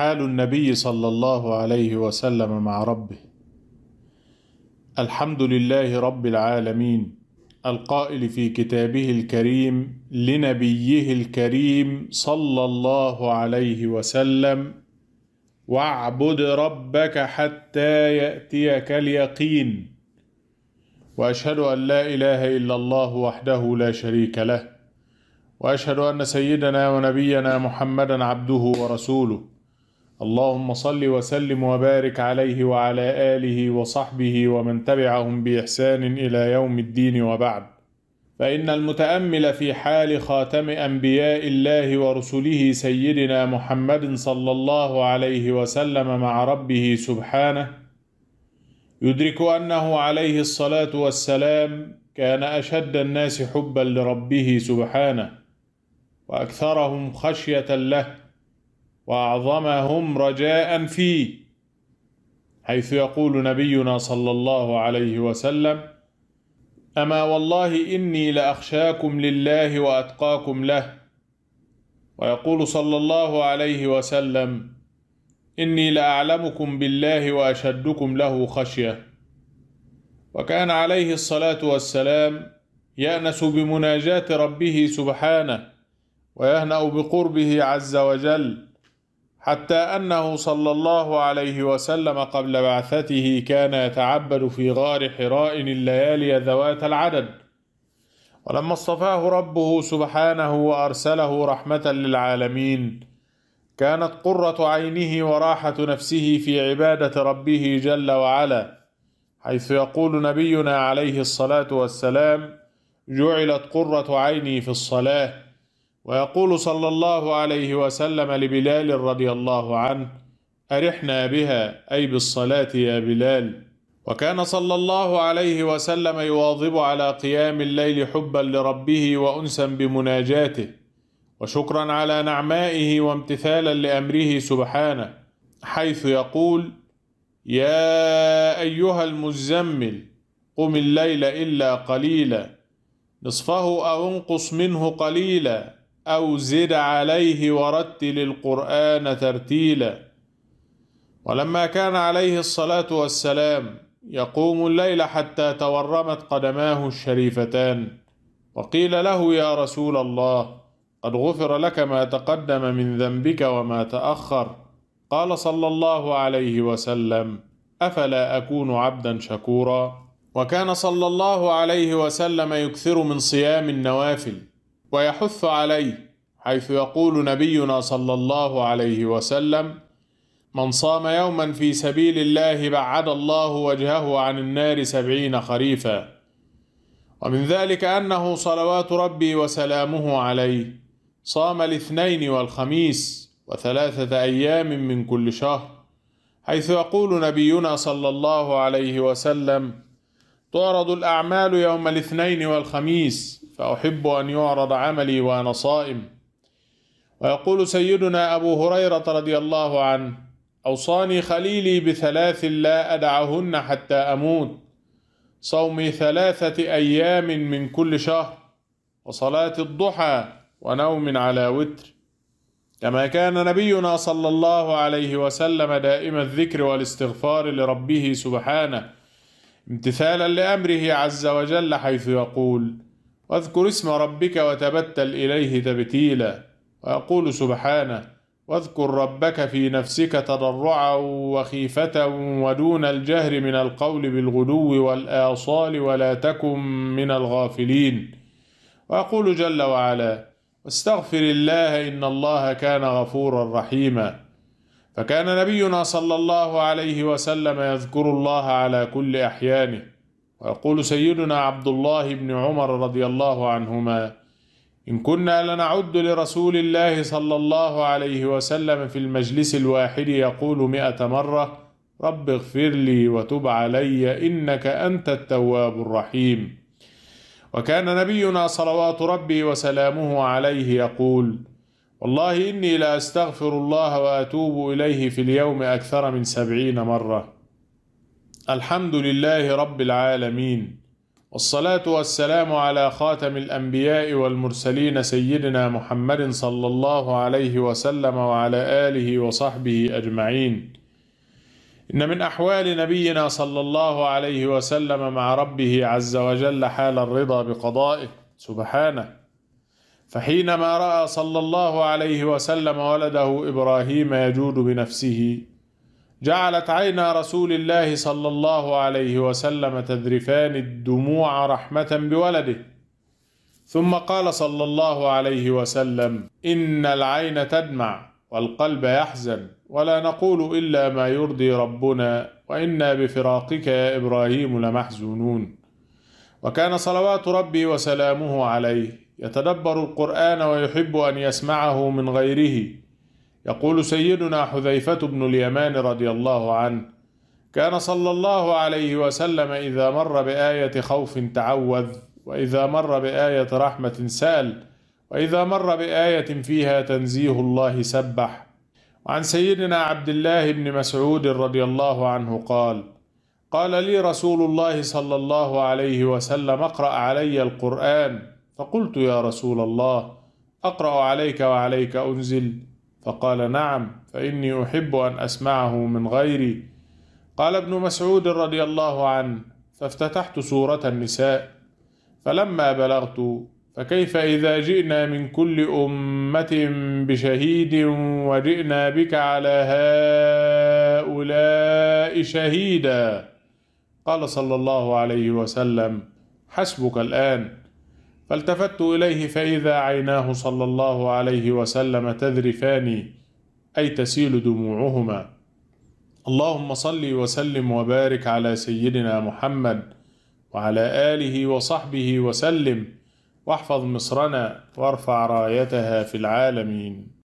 حال النبي صلى الله عليه وسلم مع ربه الحمد لله رب العالمين القائل في كتابه الكريم لنبيه الكريم صلى الله عليه وسلم واعبد ربك حتى ياتيك اليقين واشهد ان لا اله الا الله وحده لا شريك له واشهد ان سيدنا ونبينا محمدا عبده ورسوله اللهم صل وسلم وبارك عليه وعلى آله وصحبه ومن تبعهم بإحسان إلى يوم الدين وبعد فإن المتأمل في حال خاتم أنبياء الله ورسله سيدنا محمد صلى الله عليه وسلم مع ربه سبحانه يدرك أنه عليه الصلاة والسلام كان أشد الناس حبا لربه سبحانه وأكثرهم خشية له وأعظمهم رجاء فيه حيث يقول نبينا صلى الله عليه وسلم أما والله إني لأخشاكم لله وأتقاكم له ويقول صلى الله عليه وسلم إني لأعلمكم بالله وأشدكم له خشية وكان عليه الصلاة والسلام يأنس بمناجاة ربه سبحانه ويهنأ بقربه عز وجل حتى أنه صلى الله عليه وسلم قبل بعثته كان يتعبد في غار حراء الليالي ذوات العدد ولما اصطفاه ربه سبحانه وأرسله رحمة للعالمين كانت قرة عينه وراحة نفسه في عبادة ربه جل وعلا حيث يقول نبينا عليه الصلاة والسلام جعلت قرة عيني في الصلاة ويقول صلى الله عليه وسلم لبلال رضي الله عنه أرحنا بها أي بالصلاة يا بلال وكان صلى الله عليه وسلم يواظب على قيام الليل حبا لربه وأنسا بمناجاته وشكرا على نعمائه وامتثالا لأمره سبحانه حيث يقول يا أيها المزمل قم الليل إلا قليلا نصفه أو انقص منه قليلا أو زد عليه ورتل القرآن ترتيلا ولما كان عليه الصلاة والسلام يقوم الليل حتى تورمت قدماه الشريفتان وقيل له يا رسول الله قد غفر لك ما تقدم من ذنبك وما تأخر قال صلى الله عليه وسلم أفلا أكون عبدا شكورا وكان صلى الله عليه وسلم يكثر من صيام النوافل ويحث عليه حيث يقول نبينا صلى الله عليه وسلم من صام يوما في سبيل الله بعد الله وجهه عن النار سبعين خريفا ومن ذلك أنه صلوات ربي وسلامه عليه صام الاثنين والخميس وثلاثة أيام من كل شهر حيث يقول نبينا صلى الله عليه وسلم تعرض الأعمال يوم الاثنين والخميس فأحب أن يعرض عملي وأنا صائم ويقول سيدنا أبو هريرة رضي الله عنه أوصاني خليلي بثلاث لا أدعهن حتى أموت صومي ثلاثة أيام من كل شهر وصلاة الضحى ونوم على وتر كما كان نبينا صلى الله عليه وسلم دائم الذكر والاستغفار لربه سبحانه امتثالا لأمره عز وجل حيث يقول واذكر اسم ربك وتبتل إليه تبتيلا ويقول سبحانه واذكر ربك في نفسك تضرعا وخيفة ودون الجهر من القول بالغدو والآصال ولا تكن من الغافلين ويقول جل وعلا واستغفر الله إن الله كان غفورا رحيما فكان نبينا صلى الله عليه وسلم يذكر الله على كل أحيانه ويقول سيدنا عبد الله بن عمر رضي الله عنهما إن كنا لنعد لرسول الله صلى الله عليه وسلم في المجلس الواحد يقول مئة مرة رب اغفر لي وتب علي إنك أنت التواب الرحيم وكان نبينا صلوات ربي وسلامه عليه يقول والله إني لا أستغفر الله وأتوب إليه في اليوم أكثر من سبعين مرة الحمد لله رب العالمين والصلاة والسلام على خاتم الأنبياء والمرسلين سيدنا محمد صلى الله عليه وسلم وعلى آله وصحبه أجمعين إن من أحوال نبينا صلى الله عليه وسلم مع ربه عز وجل حال الرضا بقضائه سبحانه فحينما رأى صلى الله عليه وسلم ولده إبراهيم يجود بنفسه جعلت عينا رسول الله صلى الله عليه وسلم تذرفان الدموع رحمة بولده ثم قال صلى الله عليه وسلم إن العين تدمع والقلب يحزن ولا نقول إلا ما يرضي ربنا وإنا بفراقك يا إبراهيم لمحزونون وكان صلوات ربي وسلامه عليه يتدبر القرآن ويحب أن يسمعه من غيره يقول سيدنا حذيفة بن اليمان رضي الله عنه كان صلى الله عليه وسلم إذا مر بآية خوف تعوذ وإذا مر بآية رحمة سال وإذا مر بآية فيها تنزيه الله سبح وعن سيدنا عبد الله بن مسعود رضي الله عنه قال قال لي رسول الله صلى الله عليه وسلم اقرأ علي القرآن فقلت يا رسول الله أقرأ عليك وعليك أنزل فقال نعم فإني أحب أن أسمعه من غيري قال ابن مسعود رضي الله عنه فافتتحت سورة النساء فلما بلغت فكيف إذا جئنا من كل أمة بشهيد وجئنا بك على هؤلاء شهيدا قال صلى الله عليه وسلم حسبك الآن فالتفت إليه فإذا عيناه صلى الله عليه وسلم تذرفان أي تسيل دموعهما اللهم صل وسلم وبارك على سيدنا محمد وعلى آله وصحبه وسلم واحفظ مصرنا وارفع رايتها في العالمين